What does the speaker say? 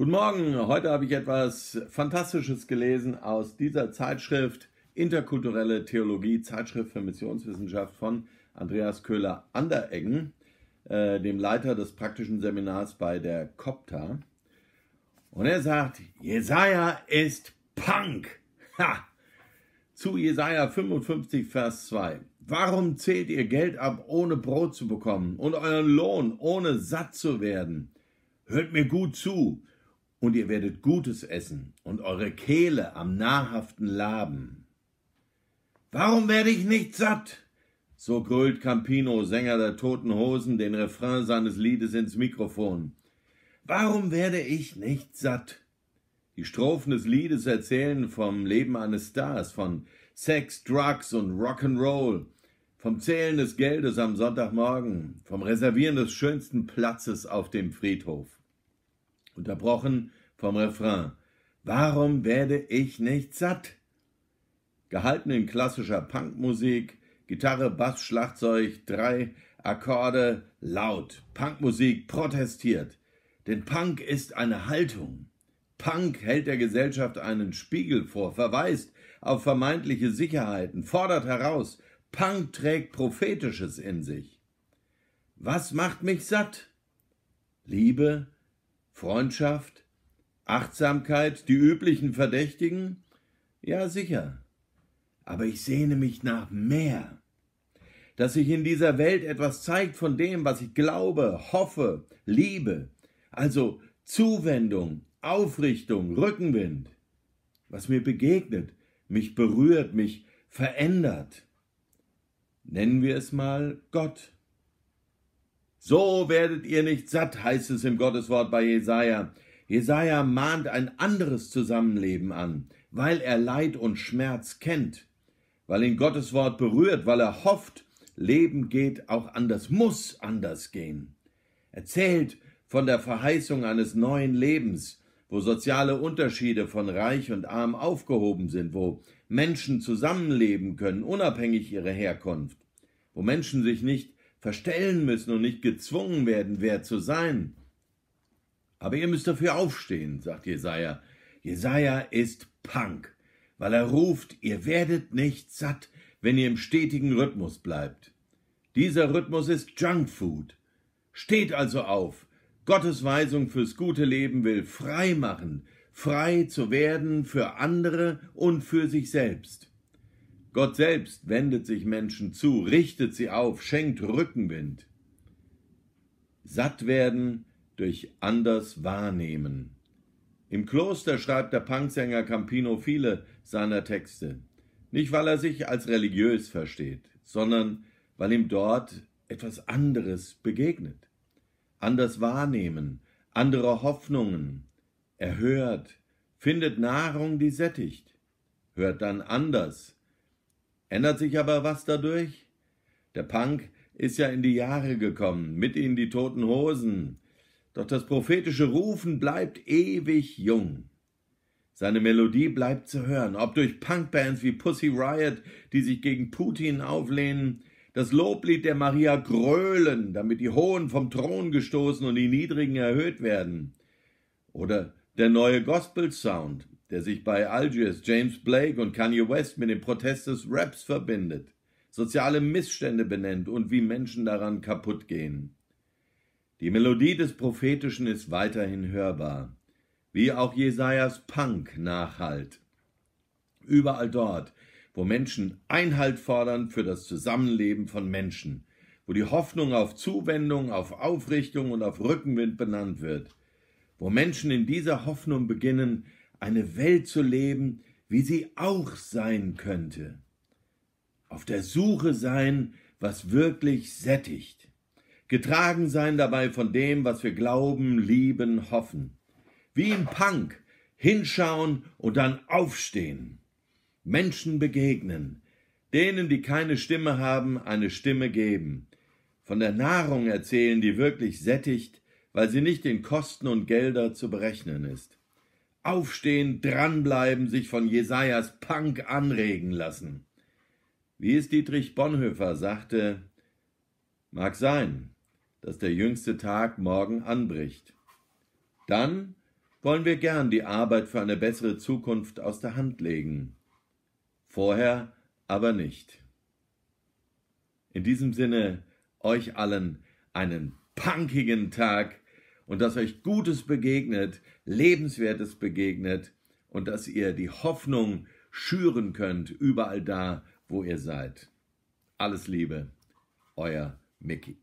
Guten Morgen, heute habe ich etwas Fantastisches gelesen aus dieser Zeitschrift Interkulturelle Theologie, Zeitschrift für Missionswissenschaft von Andreas Köhler-Andereggen, äh, dem Leiter des praktischen Seminars bei der COPTA. Und er sagt, Jesaja ist Punk. Ha! Zu Jesaja 55, Vers 2. Warum zählt ihr Geld ab, ohne Brot zu bekommen und euren Lohn, ohne satt zu werden? Hört mir gut zu und ihr werdet Gutes essen und eure Kehle am nahrhaften laben. Warum werde ich nicht satt? So grölt Campino, Sänger der Toten Hosen, den Refrain seines Liedes ins Mikrofon. Warum werde ich nicht satt? Die Strophen des Liedes erzählen vom Leben eines Stars, von Sex, Drugs und Rock'n'Roll, vom Zählen des Geldes am Sonntagmorgen, vom Reservieren des schönsten Platzes auf dem Friedhof unterbrochen vom Refrain Warum werde ich nicht satt? Gehalten in klassischer Punkmusik, Gitarre, Bass, Schlagzeug, drei Akkorde, laut. Punkmusik protestiert. Denn Punk ist eine Haltung. Punk hält der Gesellschaft einen Spiegel vor, verweist auf vermeintliche Sicherheiten, fordert heraus. Punk trägt Prophetisches in sich. Was macht mich satt? Liebe, Freundschaft, Achtsamkeit, die üblichen Verdächtigen? Ja, sicher. Aber ich sehne mich nach mehr. Dass sich in dieser Welt etwas zeigt von dem, was ich glaube, hoffe, liebe. Also Zuwendung, Aufrichtung, Rückenwind. Was mir begegnet, mich berührt, mich verändert. Nennen wir es mal Gott. So werdet ihr nicht satt, heißt es im Gotteswort bei Jesaja. Jesaja mahnt ein anderes Zusammenleben an, weil er Leid und Schmerz kennt, weil ihn Gottes Wort berührt, weil er hofft, Leben geht auch anders, muss anders gehen. Erzählt von der Verheißung eines neuen Lebens, wo soziale Unterschiede von Reich und Arm aufgehoben sind, wo Menschen zusammenleben können, unabhängig ihrer Herkunft, wo Menschen sich nicht verstellen müssen und nicht gezwungen werden, wer zu sein. Aber ihr müsst dafür aufstehen, sagt Jesaja. Jesaja ist Punk, weil er ruft, ihr werdet nicht satt, wenn ihr im stetigen Rhythmus bleibt. Dieser Rhythmus ist Junkfood. Steht also auf. Gottes Weisung fürs gute Leben will frei machen, frei zu werden für andere und für sich selbst. Gott selbst wendet sich Menschen zu, richtet sie auf, schenkt Rückenwind. Satt werden durch anders wahrnehmen. Im Kloster schreibt der Punksänger Campino viele seiner Texte. Nicht, weil er sich als religiös versteht, sondern weil ihm dort etwas anderes begegnet. Anders wahrnehmen, andere Hoffnungen. Er hört, findet Nahrung, die sättigt, hört dann anders, Ändert sich aber was dadurch? Der Punk ist ja in die Jahre gekommen, mit in die toten Hosen. Doch das prophetische Rufen bleibt ewig jung. Seine Melodie bleibt zu hören, ob durch Punkbands wie Pussy Riot, die sich gegen Putin auflehnen, das Loblied der Maria grölen, damit die Hohen vom Thron gestoßen und die Niedrigen erhöht werden. Oder der neue Gospel-Sound, der sich bei Algiers, James Blake und Kanye West mit dem Protest des Raps verbindet, soziale Missstände benennt und wie Menschen daran kaputt gehen. Die Melodie des Prophetischen ist weiterhin hörbar, wie auch Jesajas Punk nachhalt. Überall dort, wo Menschen Einhalt fordern für das Zusammenleben von Menschen, wo die Hoffnung auf Zuwendung, auf Aufrichtung und auf Rückenwind benannt wird, wo Menschen in dieser Hoffnung beginnen, eine Welt zu leben, wie sie auch sein könnte. Auf der Suche sein, was wirklich sättigt. Getragen sein dabei von dem, was wir glauben, lieben, hoffen. Wie im Punk, hinschauen und dann aufstehen. Menschen begegnen, denen, die keine Stimme haben, eine Stimme geben. Von der Nahrung erzählen, die wirklich sättigt, weil sie nicht in Kosten und Gelder zu berechnen ist. Aufstehen, dranbleiben, sich von Jesajas Punk anregen lassen. Wie es Dietrich Bonhoeffer sagte, mag sein, dass der jüngste Tag morgen anbricht. Dann wollen wir gern die Arbeit für eine bessere Zukunft aus der Hand legen. Vorher aber nicht. In diesem Sinne euch allen einen punkigen Tag und dass euch Gutes begegnet, Lebenswertes begegnet und dass ihr die Hoffnung schüren könnt, überall da, wo ihr seid. Alles Liebe, euer Mickey.